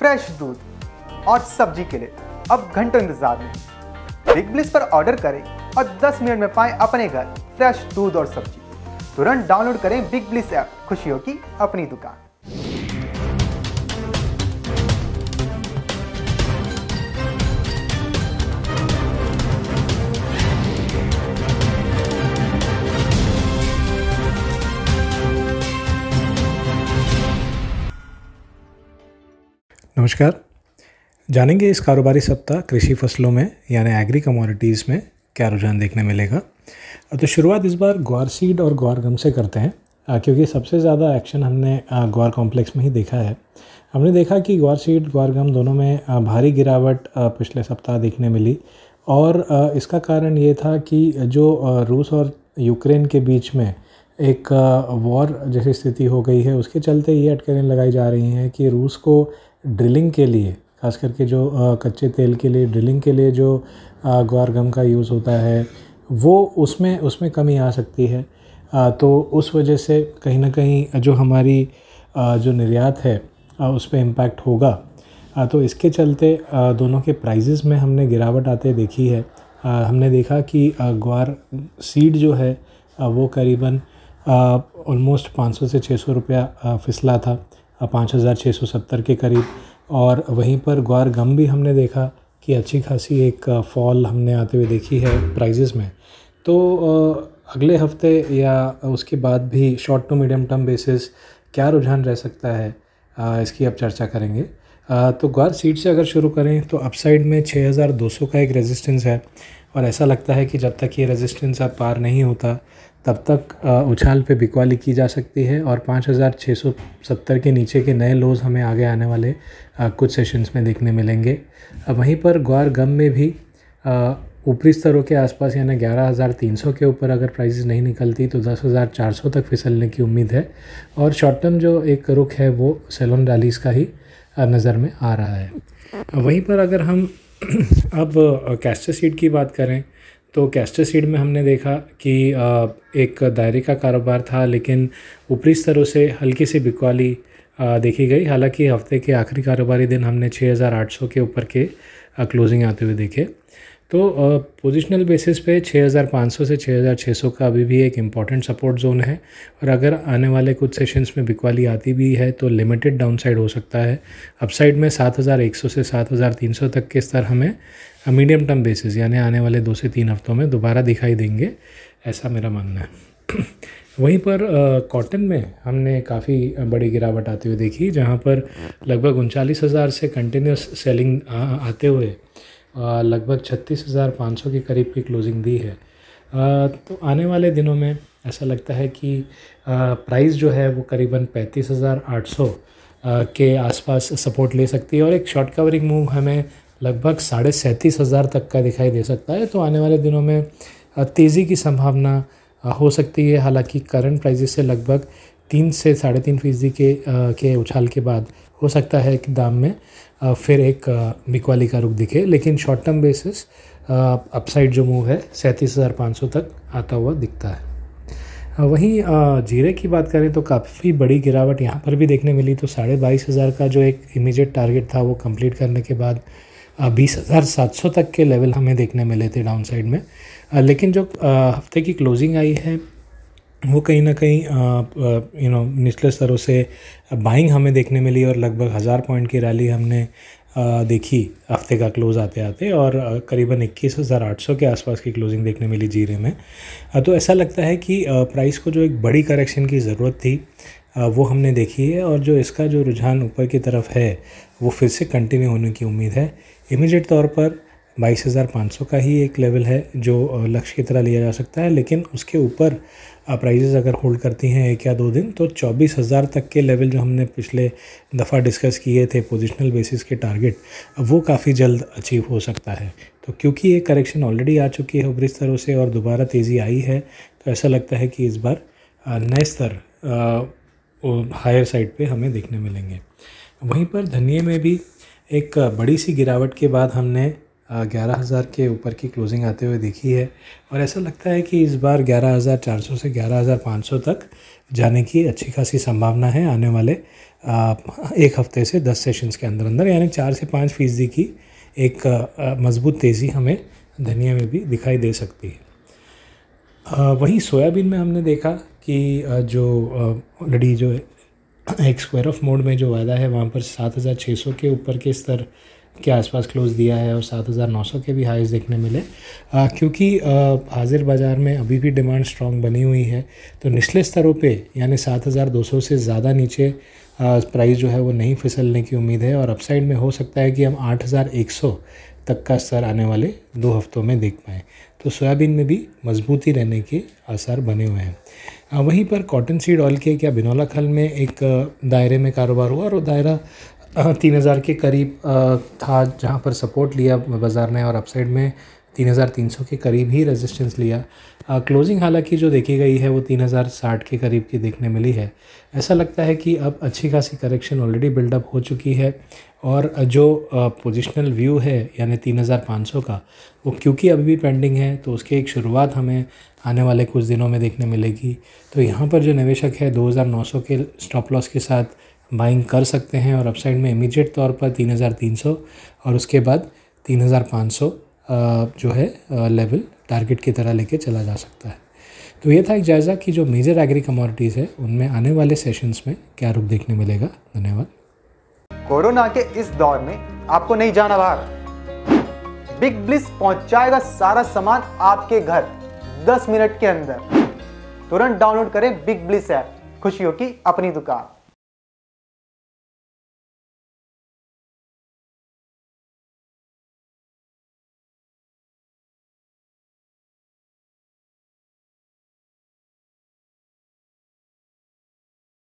fresh दूध और सब्जी के लिए अब घंटों इंतजार में बिग ब्लिस पर ऑर्डर करें और 10 मिनट में पाएं अपने घर फ्रेश दूध और सब्जी तुरंत डाउनलोड करें बिग ब्लिस ऐप खुशियों की अपनी दुकान नमस्कार जानेंगे इस कारोबारी सप्ताह कृषि फसलों में यानी एग्री कमोडिटीज़ में क्या रुझान देखने मिलेगा तो शुरुआत इस बार ग्वार सीड और ग्वार गम से करते हैं क्योंकि सबसे ज़्यादा एक्शन हमने ग्वार कॉम्प्लेक्स में ही देखा है हमने देखा कि ग्वार सीड ग्वार गम दोनों में भारी गिरावट पिछले सप्ताह देखने मिली और इसका कारण ये था कि जो रूस और यूक्रेन के बीच में एक वॉर जैसी स्थिति हो गई है उसके चलते ये अटकलें लगाई जा रही हैं कि रूस को ड्रिलिंग के लिए खास करके जो कच्चे तेल के लिए ड्रिलिंग के लिए जो ग्वार गम का यूज़ होता है वो उसमें उसमें कमी आ सकती है तो उस वजह से कहीं ना कहीं जो हमारी जो निर्यात है उस पर इम्पैक्ट होगा तो इसके चलते दोनों के प्राइजेज़ में हमने गिरावट आते देखी है हमने देखा कि ग्वार सीड जो है वो करीबन ऑलमोस्ट 500 से 600 रुपया फिसला था पाँच हज़ार छः सौ सत्तर के करीब और वहीं पर ग्वार गम भी हमने देखा कि अच्छी खासी एक फॉल हमने आते हुए देखी है प्राइजेस में तो अगले हफ्ते या उसके बाद भी short to medium term basis क्या रुझान रह सकता है इसकी अब चर्चा करेंगे तो ग्वार सीट से अगर शुरू करें तो अपसाइड में 6200 का एक रेजिस्टेंस है और ऐसा लगता है कि जब तक ये रेजिस्टेंस अब पार नहीं होता तब तक उछाल पे बिकवाली की जा सकती है और 5670 के नीचे के नए लोज हमें आगे आने वाले कुछ सेशंस में देखने मिलेंगे वहीं पर ग्वार गम में भी ऊपरी स्तरों के आसपास यानी 11,300 के ऊपर अगर प्राइसेस नहीं निकलती तो 10,400 तक फिसलने की उम्मीद है और शॉर्ट टर्म जो एक रुख है वो सेलोन डालीस का ही नज़र में आ रहा है वहीं पर अगर हम अब कैस्टर सीड की बात करें तो कैस्टर सीड में हमने देखा कि एक दायरे का कारोबार था लेकिन ऊपरी स्तरों से हल्की सी बिकवाली देखी गई हालांकि हफ्ते के आखिरी कारोबारी दिन हमने 6,800 के ऊपर के क्लोजिंग आते हुए देखे तो पोजिशनल बेसिस पे 6,500 से 6,600 का अभी भी एक इम्पॉर्टेंट सपोर्ट जोन है और अगर आने वाले कुछ सेशंस में बिकवाली आती भी है तो लिमिटेड डाउनसाइड हो सकता है अपसाइड में 7,100 से 7,300 तक के स्तर हमें मीडियम टर्म बेसिस यानी आने वाले दो से तीन हफ्तों में दोबारा दिखाई देंगे ऐसा मेरा मानना है वहीं पर कॉटन में हमने काफ़ी बड़ी गिरावट आते हुए देखी जहाँ पर लगभग उनचालीस हज़ार से कंटिन्यूस सेलिंग आ, आते हुए लगभग छत्तीस हज़ार पाँच सौ के करीब की क्लोजिंग दी है तो आने वाले दिनों में ऐसा लगता है कि प्राइस जो है वो करीबन पैंतीस हज़ार आठ सौ के आसपास सपोर्ट ले सकती है और एक शॉर्ट कवरिंग मूव हमें लगभग साढ़े सैंतीस हज़ार तक का दिखाई दे सकता है तो आने वाले दिनों में तेज़ी की संभावना हो सकती है हालांकि करंट प्राइजेस से लगभग तीन से साढ़े तीन फीसदी के के उछाल के बाद हो सकता है कि दाम में फिर एक बिकवाली का रुख दिखे लेकिन शॉर्ट टर्म बेसिस अपसाइड जो मूव है सैंतीस हज़ार पाँच सौ तक आता हुआ दिखता है वहीं जीरे की बात करें तो काफ़ी बड़ी गिरावट यहाँ पर भी देखने मिली तो साढ़े बाईस हज़ार का जो एक इमीजिएट टारगेट था वो कंप्लीट करने के बाद बीस हज़ार सात सौ तक के लेवल हमें देखने मिले थे डाउन साइड में लेकिन जो हफ्ते की क्लोजिंग आई है वो कहीं ना कहीं यू नो निचले स्तरों से बाइंग हमें देखने मिली और लगभग हज़ार पॉइंट की रैली हमने देखी हफ्ते का क्लोज़ आते आते और करीबन इक्कीस हज़ार आठ सौ के आसपास की क्लोजिंग देखने मिली जीरे में तो ऐसा लगता है कि प्राइस को जो एक बड़ी करेक्शन की ज़रूरत थी वो हमने देखी है और जो इसका जो रुझान ऊपर की तरफ है वो फिर से कंटिन्यू होने की उम्मीद है इमीडिएट तौर पर बाईस हज़ार पाँच सौ का ही एक लेवल है जो लक्ष्य की तरह लिया जा सकता है लेकिन उसके ऊपर प्राइजेज़ अगर होल्ड करती हैं एक या दो दिन तो चौबीस हज़ार तक के लेवल जो हमने पिछले दफ़ा डिस्कस किए थे पोजिशनल बेसिस के टारगेट वो काफ़ी जल्द अचीव हो सकता है तो क्योंकि ये करेक्शन ऑलरेडी आ चुकी है ऊपरी स्तरों से और दोबारा तेज़ी आई है तो ऐसा लगता है कि इस बार नए स्तर हायर साइड पे हमें देखने मिलेंगे वहीं पर धनिए में भी एक बड़ी सी गिरावट के बाद हमने ग्यारह हज़ार के ऊपर की क्लोजिंग आते हुए देखी है और ऐसा लगता है कि इस बार ग्यारह हज़ार चार सौ से ग्यारह हज़ार पाँच सौ तक जाने की अच्छी खासी संभावना है आने वाले एक हफ्ते से दस सेशंस के अंदर अंदर यानी चार से पाँच फीसदी की एक मजबूत तेज़ी हमें धनिया में भी दिखाई दे सकती है वहीं सोयाबीन में हमने देखा कि जो ऑलरेडी जो एक स्क्वायर ऑफ मोड में जो वायदा है वहाँ पर सात हज़ार छः सौ के ऊपर के स्तर के आसपास क्लोज़ दिया है और 7,900 के भी हाइस देखने मिले आ, क्योंकि हाजिर बाज़ार में अभी भी डिमांड स्ट्रांग बनी हुई है तो निचले स्तरों पे यानी 7,200 से ज़्यादा नीचे प्राइस जो है वो नहीं फिसलने की उम्मीद है और अपसाइड में हो सकता है कि हम 8,100 तक का स्तर आने वाले दो हफ्तों में देख पाएँ तो सोयाबीन में भी मजबूती रहने के आसार बने हुए हैं वहीं पर कॉटन सीड ऑयल के क्या बिनौला खल में एक दायरे में कारोबार हुआ और वो दायरा तीन हज़ार के करीब था जहाँ पर सपोर्ट लिया बाज़ार ने और अपसाइड में तीन हज़ार तीन सौ के करीब ही रेजिस्टेंस लिया क्लोजिंग हालांकि जो देखी गई है वो तीन हज़ार साठ के करीब की देखने मिली है ऐसा लगता है कि अब अच्छी खासी करेक्शन ऑलरेडी बिल्डअप हो चुकी है और जो पोजिशनल व्यू है यानी तीन हज़ार पाँच सौ का वो क्योंकि अभी भी पेंडिंग है तो उसकी एक शुरुआत हमें आने वाले कुछ दिनों में देखने मिलेगी तो यहाँ पर जो निवेशक है दो हज़ार नौ सौ के स्टॉप लॉस के साथ बाइंग कर सकते हैं और अपसाइड में इमीडिएट तौर पर तीन तीन हजार सौ और उसके बाद तीन हजार पाँच सौ जो है लेवल टारगेट की तरह लेके चला जा सकता है तो ये था एक जायज़ा कि जो मेजर एग्री कमोडिटीज़ है उनमें आने वाले सेशंस में क्या रुख देखने मिलेगा धन्यवाद कोरोना के इस दौर में आपको नहीं जाना बाहर बिग ब्लिस पहुंचाएगा सारा सामान आपके घर 10 मिनट के अंदर तुरंत डाउनलोड करें बिग ब्लिस ऐप खुशियों की अपनी दुकान